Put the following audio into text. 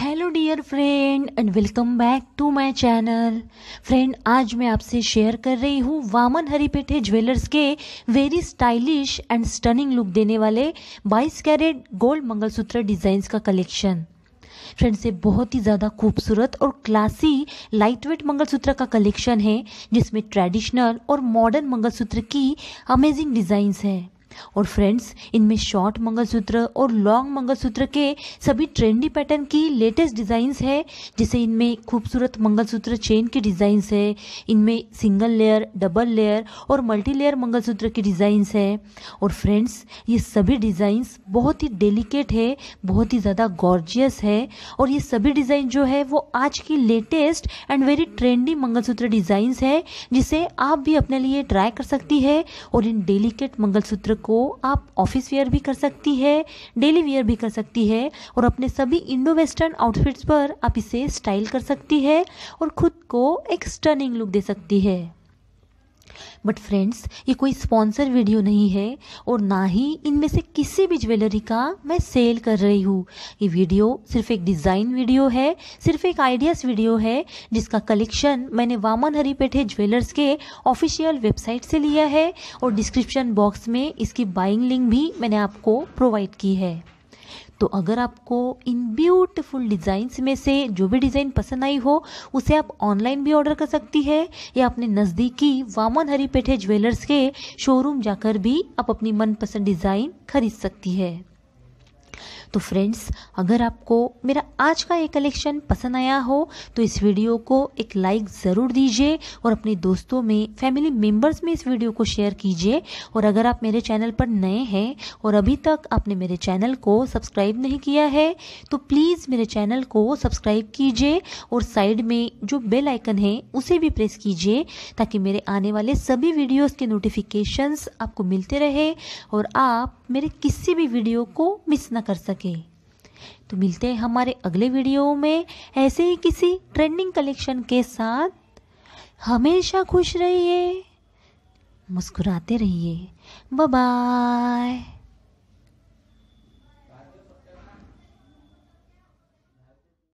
hello dear friend and welcome back to my channel friend आज मैं आपसे share कर रही हूँ वामन हरिपेठे ज्वेलर्स के very stylish and stunning look देने वाले 22 कैरेट गोल्ड मंगलसूत्र डिज़ाइंस का कलेक्शन फ्रेंड्स ये बहुत ही ज़्यादा खूबसूरत और क्लासी लाइट वेट मंगलसूत्र का कलेक्शन है जिसमें ट्रेडिशनल और मॉडर्न मंगलसूत्र की अमेजिंग डिज़ाइंस है और फ्रेंड्स इनमें शॉर्ट मंगलसूत्र और लॉन्ग मंगलसूत्र के सभी ट्रेंडी पैटर्न की लेटेस्ट डिज़ाइंस है जैसे इनमें खूबसूरत मंगलसूत्र चेन के डिज़ाइंस है इनमें सिंगल लेयर डबल लेयर और मल्टी लेयर मंगलसूत्र की डिज़ाइंस है और फ्रेंड्स ये सभी डिज़ाइंस बहुत ही डेलिकेट है बहुत ही ज़्यादा गॉर्जियस है और ये सभी डिज़ाइन जो है वो आज की latest and very trendy mangalsutra designs है जिसे आप भी अपने लिए ट्राई कर सकती है और इन डेलीकेट मंगलसूत्र को को आप ऑफिस वेयर भी कर सकती है डेली वेयर भी कर सकती है और अपने सभी इंडो वेस्टर्न आउटफिट्स पर आप इसे स्टाइल कर सकती है और खुद को एक स्टर्निंग लुक दे सकती है बट फ्रेंड्स ये कोई स्पॉन्सर वीडियो नहीं है और ना ही इनमें से किसी भी ज्वेलरी का मैं सेल कर रही हूँ ये वीडियो सिर्फ एक डिज़ाइन वीडियो है सिर्फ एक आइडियाज़ वीडियो है जिसका कलेक्शन मैंने वामन हरिपेठे ज्वेलर्स के ऑफिशियल वेबसाइट से लिया है और डिस्क्रिप्शन बॉक्स में इसकी बाइंग लिंक भी मैंने आपको प्रोवाइड की है तो अगर आपको इन ब्यूटिफुल डिज़ाइंस में से जो भी डिज़ाइन पसंद आई हो उसे आप ऑनलाइन भी ऑर्डर कर सकती है या अपने नज़दीकी वामन हरी पेठे ज्वेलर्स के शोरूम जाकर भी आप अपनी मनपसंद डिज़ाइन खरीद सकती है तो फ्रेंड्स अगर आपको मेरा आज का ये कलेक्शन पसंद आया हो तो इस वीडियो को एक लाइक ज़रूर दीजिए और अपने दोस्तों में फैमिली मेम्बर्स में इस वीडियो को शेयर कीजिए और अगर आप मेरे चैनल पर नए हैं और अभी तक आपने मेरे चैनल को सब्सक्राइब नहीं किया है तो प्लीज़ मेरे चैनल को सब्सक्राइब कीजिए और साइड में जो बेल आइकन है उसे भी प्रेस कीजिए ताकि मेरे आने वाले सभी वीडियोस के नोटिफिकेशंस आपको मिलते रहे और आप मेरे किसी भी वीडियो को मिस ना कर सकें सके तो मिलते हैं हमारे अगले वीडियो में ऐसे ही किसी ट्रेंडिंग कलेक्शन के साथ हमेशा खुश रहिए मुस्कुराते रहिए बाय